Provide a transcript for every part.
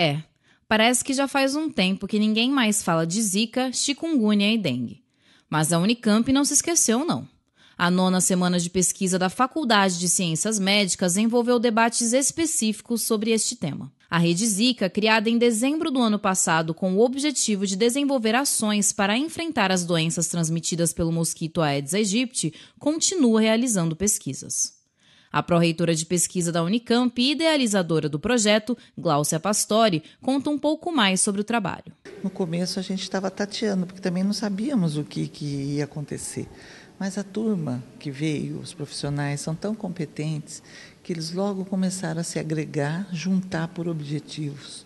É, parece que já faz um tempo que ninguém mais fala de zika, chikungunya e dengue. Mas a Unicamp não se esqueceu, não. A nona semana de pesquisa da Faculdade de Ciências Médicas envolveu debates específicos sobre este tema. A Rede Zika, criada em dezembro do ano passado com o objetivo de desenvolver ações para enfrentar as doenças transmitidas pelo mosquito Aedes aegypti, continua realizando pesquisas. A pró-reitora de pesquisa da Unicamp e idealizadora do projeto, Glaucia Pastore, conta um pouco mais sobre o trabalho. No começo a gente estava tateando, porque também não sabíamos o que, que ia acontecer. Mas a turma que veio, os profissionais, são tão competentes que eles logo começaram a se agregar, juntar por objetivos.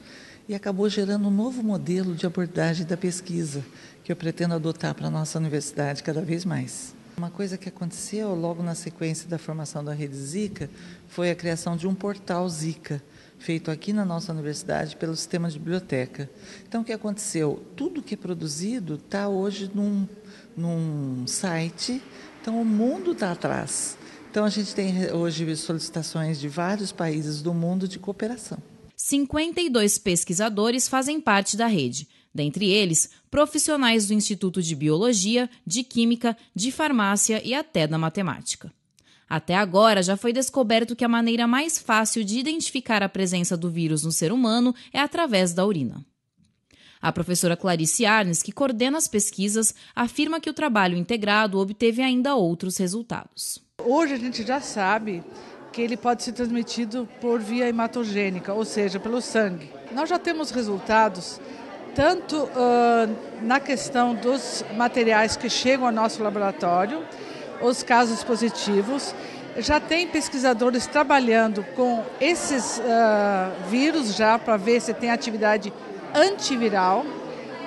E acabou gerando um novo modelo de abordagem da pesquisa, que eu pretendo adotar para a nossa universidade cada vez mais. Uma coisa que aconteceu logo na sequência da formação da rede Zika foi a criação de um portal Zika, feito aqui na nossa universidade pelo sistema de biblioteca. Então, o que aconteceu? Tudo que é produzido está hoje num, num site, então o mundo está atrás. Então, a gente tem hoje solicitações de vários países do mundo de cooperação. 52 pesquisadores fazem parte da rede dentre eles profissionais do Instituto de Biologia, de Química, de Farmácia e até da Matemática. Até agora, já foi descoberto que a maneira mais fácil de identificar a presença do vírus no ser humano é através da urina. A professora Clarice Arnes, que coordena as pesquisas, afirma que o trabalho integrado obteve ainda outros resultados. Hoje a gente já sabe que ele pode ser transmitido por via hematogênica, ou seja, pelo sangue. Nós já temos resultados tanto uh, na questão dos materiais que chegam ao nosso laboratório, os casos positivos. Já tem pesquisadores trabalhando com esses uh, vírus já para ver se tem atividade antiviral,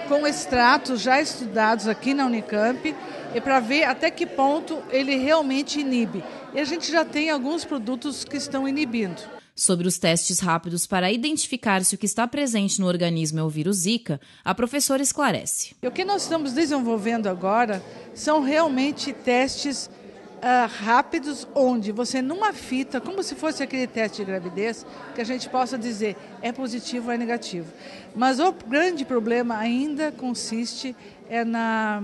com extratos já estudados aqui na Unicamp e para ver até que ponto ele realmente inibe. E a gente já tem alguns produtos que estão inibindo. Sobre os testes rápidos para identificar se o que está presente no organismo é o vírus Zika, a professora esclarece. O que nós estamos desenvolvendo agora são realmente testes Uh, rápidos, onde você numa fita, como se fosse aquele teste de gravidez, que a gente possa dizer é positivo ou é negativo. Mas o grande problema ainda consiste é na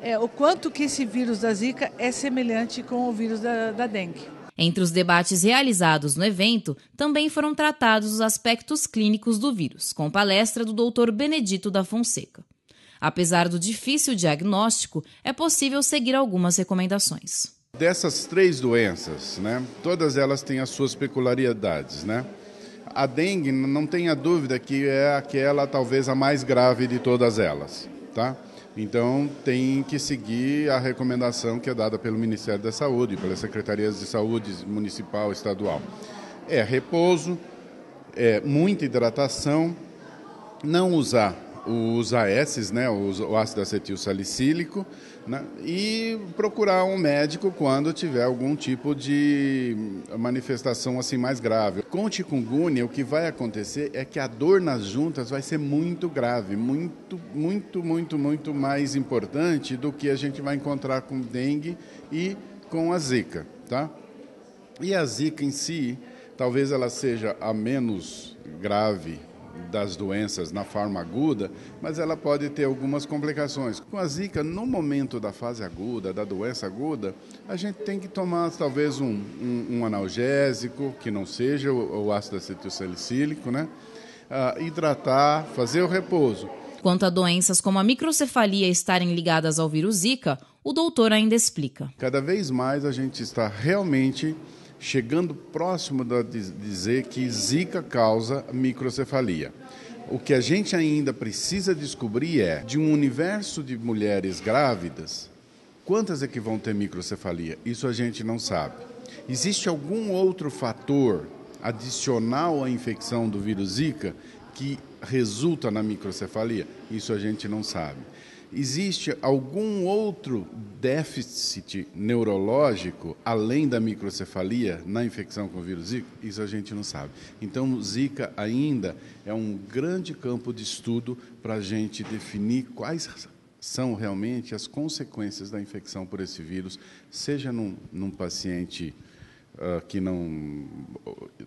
é, o quanto que esse vírus da Zika é semelhante com o vírus da, da dengue. Entre os debates realizados no evento, também foram tratados os aspectos clínicos do vírus, com palestra do Dr. Benedito da Fonseca. Apesar do difícil diagnóstico, é possível seguir algumas recomendações. Dessas três doenças, né, todas elas têm as suas peculiaridades. Né? A dengue, não tenha dúvida que é aquela talvez a mais grave de todas elas. Tá? Então, tem que seguir a recomendação que é dada pelo Ministério da Saúde, pelas secretarias de saúde municipal, estadual. É repouso, é muita hidratação, não usar os AS, né, o ácido acetil salicílico, né, e procurar um médico quando tiver algum tipo de manifestação assim mais grave. Com chikungunya, o que vai acontecer é que a dor nas juntas vai ser muito grave, muito, muito, muito, muito mais importante do que a gente vai encontrar com dengue e com a zika, tá? E a zika em si, talvez ela seja a menos grave das doenças na forma aguda, mas ela pode ter algumas complicações. Com a zika, no momento da fase aguda, da doença aguda, a gente tem que tomar talvez um, um, um analgésico, que não seja o, o ácido acetilsalicílico, né? Ah, hidratar, fazer o repouso. Quanto a doenças como a microcefalia estarem ligadas ao vírus Zika, o doutor ainda explica. Cada vez mais a gente está realmente chegando próximo de dizer que zika causa microcefalia. O que a gente ainda precisa descobrir é, de um universo de mulheres grávidas, quantas é que vão ter microcefalia? Isso a gente não sabe. Existe algum outro fator adicional à infecção do vírus Zika que resulta na microcefalia? Isso a gente não sabe. Existe algum outro déficit neurológico além da microcefalia na infecção com o vírus Zika? Isso a gente não sabe. Então, Zika ainda é um grande campo de estudo para a gente definir quais são realmente as consequências da infecção por esse vírus, seja num, num paciente uh, que não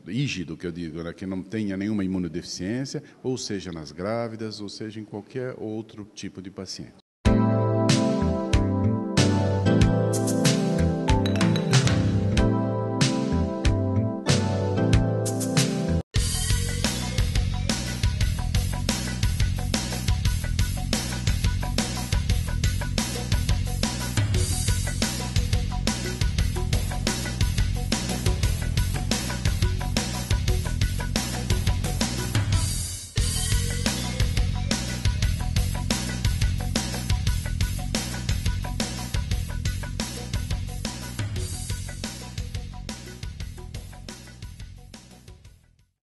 rígido, que eu digo, né, que não tenha nenhuma imunodeficiência, ou seja nas grávidas, ou seja em qualquer outro tipo de paciente.